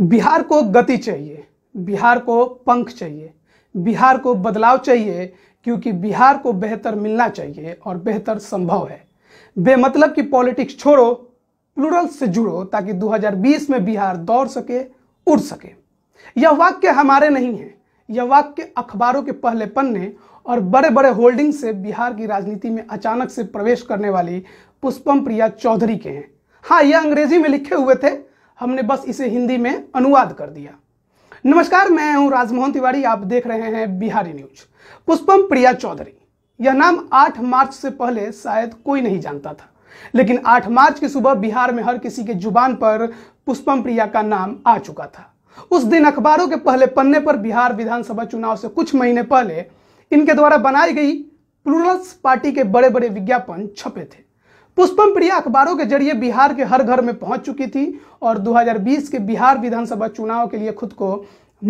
बिहार को गति चाहिए बिहार को पंख चाहिए बिहार को बदलाव चाहिए क्योंकि बिहार को बेहतर मिलना चाहिए और बेहतर संभव है बेमतलब की पॉलिटिक्स छोड़ो प्लूरल से जुड़ो ताकि 2020 में बिहार दौड़ सके उड़ सके यह वाक्य हमारे नहीं है यह वाक्य अखबारों के पहले पन्ने और बड़े बड़े होल्डिंग से बिहार की राजनीति में अचानक से प्रवेश करने वाली पुष्पम प्रिया चौधरी के हैं हाँ यह अंग्रेजी में लिखे हुए थे हमने बस इसे हिंदी में अनुवाद कर दिया नमस्कार मैं हूं राजमोहन तिवारी आप देख रहे हैं बिहारी न्यूज पुष्पम प्रिया चौधरी यह नाम 8 मार्च से पहले शायद कोई नहीं जानता था लेकिन 8 मार्च की सुबह बिहार में हर किसी के जुबान पर पुष्पम प्रिया का नाम आ चुका था उस दिन अखबारों के पहले पन्ने पर बिहार विधानसभा चुनाव से कुछ महीने पहले इनके द्वारा बनाई गई प्लूरल्स पार्टी के बड़े बड़े विज्ञापन छपे थे पुष्पम प्रिया अखबारों के जरिए बिहार के हर घर में पहुंच चुकी थी और 2020 के बिहार विधानसभा चुनाव के लिए खुद को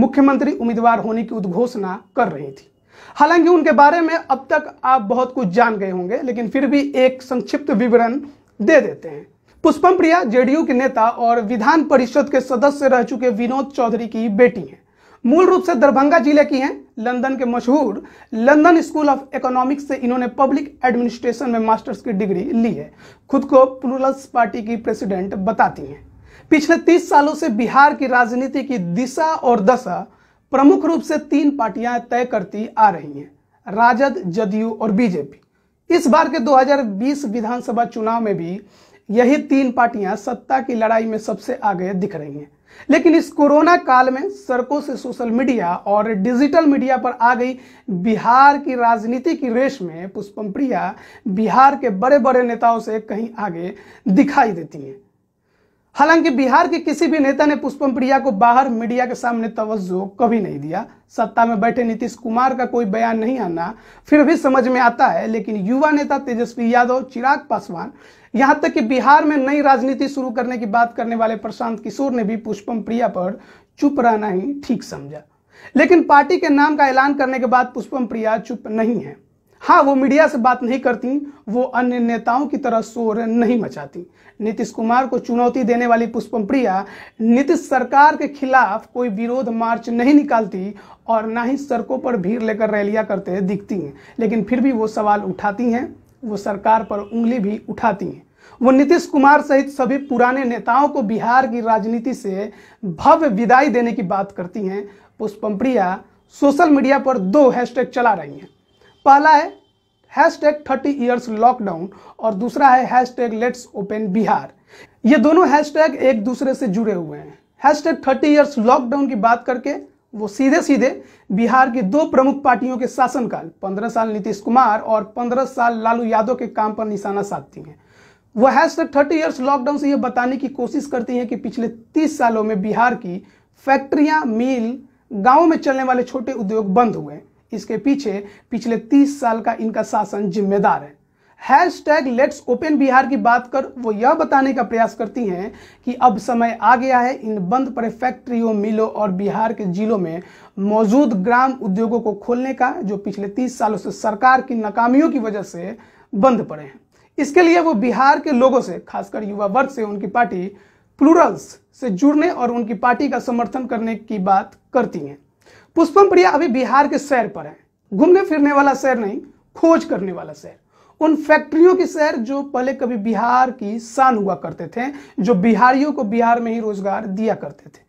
मुख्यमंत्री उम्मीदवार होने की उद्घोषणा कर रही थी हालांकि उनके बारे में अब तक आप बहुत कुछ जान गए होंगे लेकिन फिर भी एक संक्षिप्त विवरण दे देते हैं पुष्पम प्रिया जेडीयू के नेता और विधान परिषद के सदस्य रह चुके विनोद चौधरी की बेटी हैं मूल रूप से दरभंगा जिले की हैं लंदन के मशहूर लंदन स्कूल ऑफ इकोनॉमिक्स से इन्होंने पब्लिक एडमिनिस्ट्रेशन में मास्टर्स की डिग्री ली है खुद को प्लूरल्स पार्टी की प्रेसिडेंट बताती हैं पिछले तीस सालों से बिहार की राजनीति की दिशा और दशा प्रमुख रूप से तीन पार्टियां तय करती आ रही हैं राजद जदयू और बीजेपी इस बार के 2020 विधानसभा चुनाव में भी यही तीन पार्टियां सत्ता की लड़ाई में सबसे आगे दिख रही हैं लेकिन इस कोरोना काल में सड़कों से सोशल मीडिया और डिजिटल मीडिया पर आ गई बिहार की राजनीति की रेश में पुष्पम प्रिया बिहार के बड़े बड़े नेताओं से कहीं आगे दिखाई देती हैं हालांकि बिहार के किसी भी नेता ने पुष्पम प्रिया को बाहर मीडिया के सामने तवज्जो कभी नहीं दिया सत्ता में बैठे नीतीश कुमार का कोई बयान नहीं आना फिर भी समझ में आता है लेकिन युवा नेता तेजस्वी यादव चिराग पासवान यहां तक कि बिहार में नई राजनीति शुरू करने की बात करने वाले प्रशांत किशोर ने भी पुष्पम प्रिया पर चुप रहना ही ठीक समझा लेकिन पार्टी के नाम का ऐलान करने के बाद पुष्पम प्रिया चुप नहीं है हाँ वो मीडिया से बात नहीं करती वो अन्य नेताओं की तरह शोर नहीं मचाती नीतीश कुमार को चुनौती देने वाली पुष्पम प्रिया नीतीश सरकार के खिलाफ कोई विरोध मार्च नहीं निकालती और ना ही सड़कों पर भीड़ लेकर रैलियां करते दिखती हैं लेकिन फिर भी वो सवाल उठाती हैं वो सरकार पर उंगली भी उठाती हैं वो नीतीश कुमार सहित सभी पुराने नेताओं को बिहार की राजनीति से भव्य विदाई देने की बात करती हैं पुष्पम प्रिया सोशल मीडिया पर दो हैशटैग चला रही हैं पहला है hash tag thirty years lockdown और दूसरा है hash tag let's open Bihar ये दोनों हैश टैग एक दूसरे से जुड़े हुए हैं हैशटैग थर्टी ईयर्स लॉकडाउन की बात करके वो सीधे सीधे बिहार की दो प्रमुख पार्टियों के शासनकाल पंद्रह साल नीतीश कुमार और पंद्रह साल लालू यादव के काम पर निशाना साधती हैं वह हैशटैग थर्टी ईयर्स लॉकडाउन से यह बताने की कोशिश करती हैं कि पिछले तीस सालों में बिहार की फैक्ट्रियां मिल गांवों में चलने वाले छोटे उद्योग बंद हुए इसके पीछे पिछले तीस साल का इनका शासन जिम्मेदार है hash tag let's open Bihar की बात कर वो यह बताने का प्रयास करती हैं कि अब समय आ गया है इन बंद पड़े फैक्ट्रियों मिलों और बिहार के जिलों में मौजूद ग्राम उद्योगों को खोलने का जो पिछले तीस सालों से सरकार की नाकामियों की वजह से बंद पड़े हैं इसके लिए वो बिहार के लोगों से खासकर युवा वर्ग से उनकी पार्टी प्लूरल्स से जुड़ने और उनकी पार्टी का समर्थन करने की बात करती हैं पुष्पम प्रिया अभी बिहार के सैर पर हैं घूमने फिरने वाला सैर नहीं खोज करने वाला सैर उन फैक्ट्रियों की सैर जो पहले कभी बिहार की शान हुआ करते थे जो बिहारियों को बिहार में ही रोजगार दिया करते थे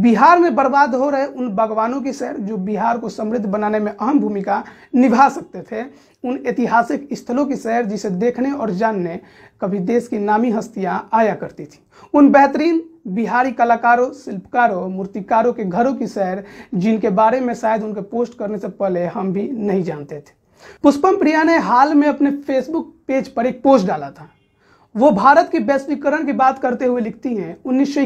बिहार में बर्बाद हो रहे उन बागवानों की सैर जो बिहार को समृद्ध बनाने में अहम भूमिका निभा सकते थे उन ऐतिहासिक स्थलों की सैर जिसे देखने और जानने कभी देश की नामी हस्तियां आया करती थी उन बेहतरीन बिहारी कलाकारों शिल्पकारों मूर्तिकारों के घरों की सैर जिनके बारे में शायद उनके पोस्ट करने से पहले हम भी नहीं जानते थे पुष्पम प्रिया ने हाल में अपने फेसबुक पेज पर एक पोस्ट डाला था वो भारत के वैश्वीकरण की बात करते हुए लिखती हैं उन्नीस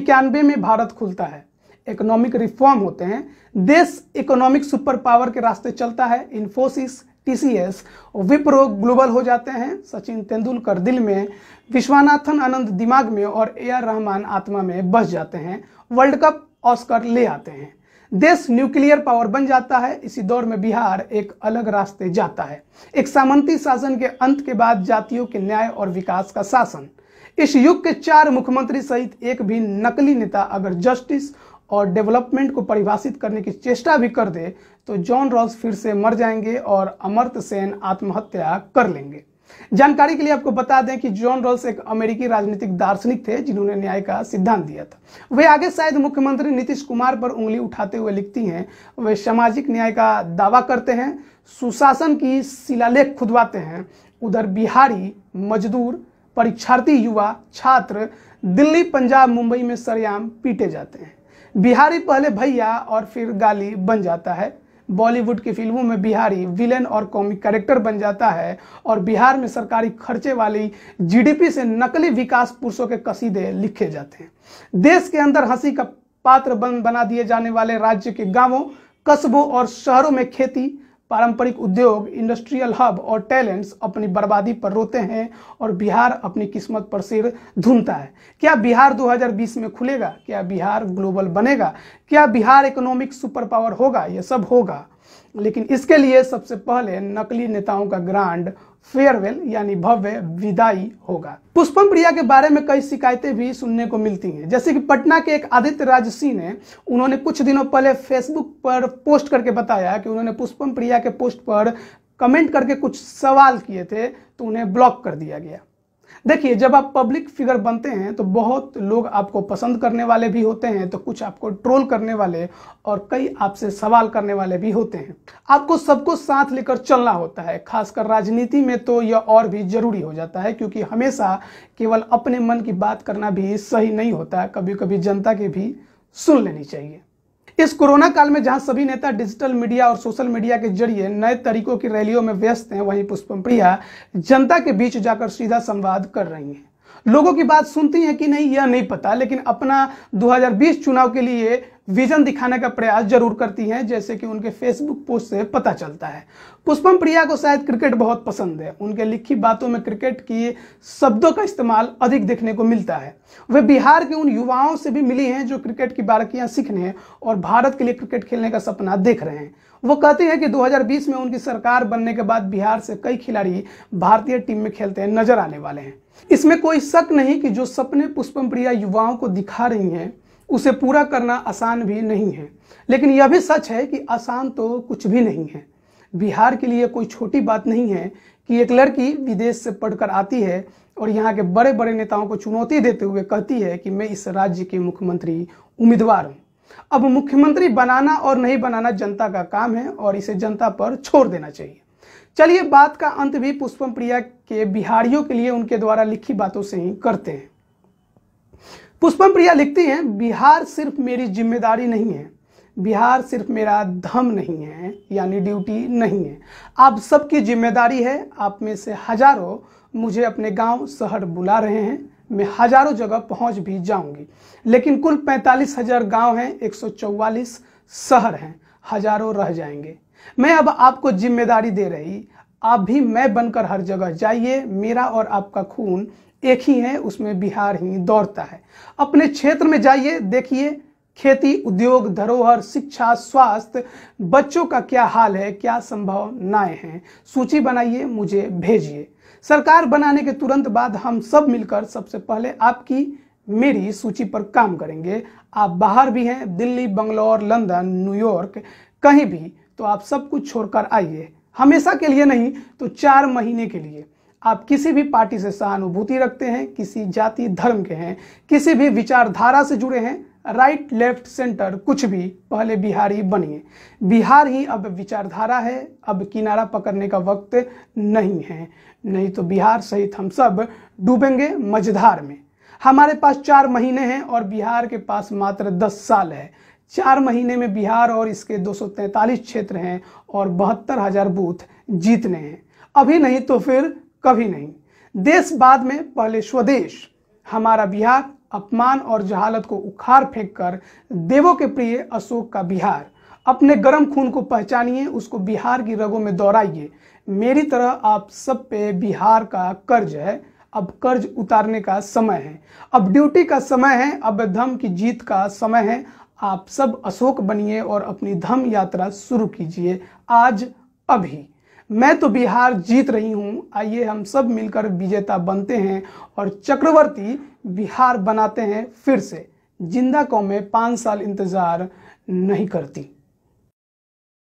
में भारत खुलता है इकोनॉमिक रिफॉर्म होते हैं देश इकोनॉमिक सुपर पावर के रास्ते चलता है इन्फोसिस टीसीएस विप्रो ग्लोबल हो जाते हैं सचिन तेंदुलकर दिल में विश्वनाथन आनंद दिमाग में और ए आर रहमान आत्मा में बस जाते हैं वर्ल्ड कप ऑस्कर ले आते हैं देश न्यूक्लियर पावर बन जाता है इसी दौर में बिहार एक अलग रास्ते जाता है एक सामंती शासन के अंत के बाद जातियों के न्याय और विकास का शासन इस युग के चार मुख्यमंत्री सहित एक भी नकली नेता अगर जस्टिस और डेवलपमेंट को परिभाषित करने की चेष्टा भी कर दे तो जॉन रॉस फिर से मर जाएंगे और अमर्त सेन आत्महत्या कर लेंगे जानकारी के लिए आपको बता दें कि जॉन रॉल्स एक अमेरिकी राजनीतिक दार्शनिक थे जिन्होंने न्याय का सिद्धांत दिया था वे आगे शायद मुख्यमंत्री नीतीश कुमार पर उंगली उठाते हुए लिखती हैं वे सामाजिक न्याय का दावा करते हैं सुशासन की शिलालेख खुदवाते हैं उधर बिहारी मजदूर परीक्षार्थी युवा छात्र दिल्ली पंजाब मुंबई में सरेआम पीटे जाते हैं बिहारी पहले भैया और फिर गाली बन जाता है बॉलीवुड की फिल्मों में बिहारी विलेन और कॉमिक कैरेक्टर बन जाता है और बिहार में सरकारी खर्चे वाली जीडीपी से नकली विकास पुरुषों के कसीदे लिखे जाते हैं देश के अंदर हंसी का पात्र बन बना दिए जाने वाले राज्य के गांवों कस्बों और शहरों में खेती पारंपरिक उद्योग इंडस्ट्रियल हब और टैलेंट्स अपनी बर्बादी पर रोते हैं और बिहार अपनी किस्मत पर सिर धुनता है क्या बिहार 2020 में खुलेगा क्या बिहार ग्लोबल बनेगा क्या बिहार इकोनॉमिक सुपर पावर होगा यह सब होगा लेकिन इसके लिए सबसे पहले नकली नेताओं का ग्रांड फेयरवेल यानी भव्य विदाई होगा पुष्पम प्रिया के बारे में कई शिकायतें भी सुनने को मिलती हैं जैसे कि पटना के एक आदित्य राज सिंह ने उन्होंने कुछ दिनों पहले फेसबुक पर पोस्ट करके बताया कि उन्होंने पुष्पम प्रिया के पोस्ट पर कमेंट करके कुछ सवाल किए थे तो उन्हें ब्लॉक कर दिया गया देखिए जब आप पब्लिक फिगर बनते हैं तो बहुत लोग आपको पसंद करने वाले भी होते हैं तो कुछ आपको ट्रोल करने वाले और कई आपसे सवाल करने वाले भी होते हैं आपको सबको साथ लेकर चलना होता है खासकर राजनीति में तो यह और भी जरूरी हो जाता है क्योंकि हमेशा केवल अपने मन की बात करना भी सही नहीं होता कभी कभी जनता की भी सुन लेनी चाहिए इस कोरोना काल में जहां सभी नेता डिजिटल मीडिया और सोशल मीडिया के जरिए नए तरीकों की रैलियों में व्यस्त हैं वहीं पुष्पम प्रिया जनता के बीच जाकर सीधा संवाद कर रही हैं लोगों की बात सुनती हैं कि नहीं यह नहीं पता लेकिन अपना 2020 चुनाव के लिए विजन दिखाने का प्रयास जरूर करती हैं जैसे कि उनके फेसबुक पोस्ट से पता चलता है पुष्पम प्रिया को शायद क्रिकेट बहुत पसंद है उनके लिखी बातों में क्रिकेट की शब्दों का इस्तेमाल अधिक देखने को मिलता है वे बिहार के उन युवाओं से भी मिली हैं जो क्रिकेट की बारकियां सीखने और भारत के लिए क्रिकेट खेलने का सपना देख रहे हैं वो कहते हैं कि 2020 में उनकी सरकार बनने के बाद बिहार से कई खिलाड़ी भारतीय टीम में खेलते हैं नजर आने वाले हैं इसमें कोई शक नहीं कि जो सपने पुष्पम प्रिया युवाओं को दिखा रही हैं उसे पूरा करना आसान भी नहीं है लेकिन यह भी सच है कि आसान तो कुछ भी नहीं है बिहार के लिए कोई छोटी बात नहीं है कि एक लड़की विदेश से पढ़कर आती है और यहाँ के बड़े बड़े नेताओं को चुनौती देते हुए कहती है कि मैं इस राज्य के मुख्यमंत्री उम्मीदवार हूँ अब मुख्यमंत्री बनाना और नहीं बनाना जनता का काम है और इसे जनता पर छोड़ देना चाहिए चलिए बात का अंत भी पुष्पम प्रिया के बिहारियों के लिए उनके द्वारा लिखी बातों से ही करते हैं पुष्पम प्रिया लिखती हैं बिहार सिर्फ मेरी जिम्मेदारी नहीं है बिहार सिर्फ मेरा धम नहीं है यानी ड्यूटी नहीं है आप सबकी जिम्मेदारी है आप में से हजारों मुझे अपने गांव शहर बुला रहे हैं मैं हजारों जगह पहुंच भी जाऊंगी लेकिन कुल पैंतालीस हजार गाँव हैं एक शहर हैं हजारों रह जाएंगे मैं अब आपको जिम्मेदारी दे रही आप भी मैं बनकर हर जगह जाइए मेरा और आपका खून एक ही है उसमें बिहार ही दौड़ता है अपने क्षेत्र में जाइए देखिए खेती उद्योग धरोहर शिक्षा स्वास्थ्य बच्चों का क्या हाल है क्या संभावनाएं हैं सूची बनाइए मुझे भेजिए सरकार बनाने के तुरंत बाद हम सब मिलकर सबसे पहले आपकी मेरी सूची पर काम करेंगे आप बाहर भी हैं दिल्ली बंगलौर लंदन न्यूयॉर्क कहीं भी तो आप सब कुछ छोड़कर आइए हमेशा के लिए नहीं तो चार महीने के लिए आप किसी भी पार्टी से सहानुभूति रखते हैं किसी जाति धर्म के हैं किसी भी विचारधारा से जुड़े हैं राइट लेफ्ट सेंटर कुछ भी पहले बिहारी बनिए बिहार ही अब विचारधारा है अब किनारा पकड़ने का वक्त नहीं है नहीं तो बिहार सहित हम सब डूबेंगे मझधार में हमारे पास चार महीने हैं और बिहार के पास मात्र दस साल है चार महीने में बिहार और इसके 243 क्षेत्र हैं और बहत्तर हजार बूथ जीतने हैं अभी नहीं तो फिर कभी नहीं देश बाद में पहले स्वदेश हमारा बिहार अपमान और जहालत को उखाड़ फेंक कर देवों के प्रिय अशोक का बिहार अपने गर्म खून को पहचानिए उसको बिहार की रगों में दोहराइए मेरी तरह आप सब पे बिहार का कर्ज है अब कर्ज उतारने का समय है अब ड्यूटी का समय है अब धम की जीत का समय है आप सब अशोक बनिए और अपनी धम यात्रा शुरू कीजिए आज अभी मैं तो बिहार जीत रही हूँ आइए हम सब मिलकर विजेता बनते हैं और चक्रवर्ती बिहार बनाते हैं फिर से जिंदा कौमें पाँच साल इंतज़ार नहीं करती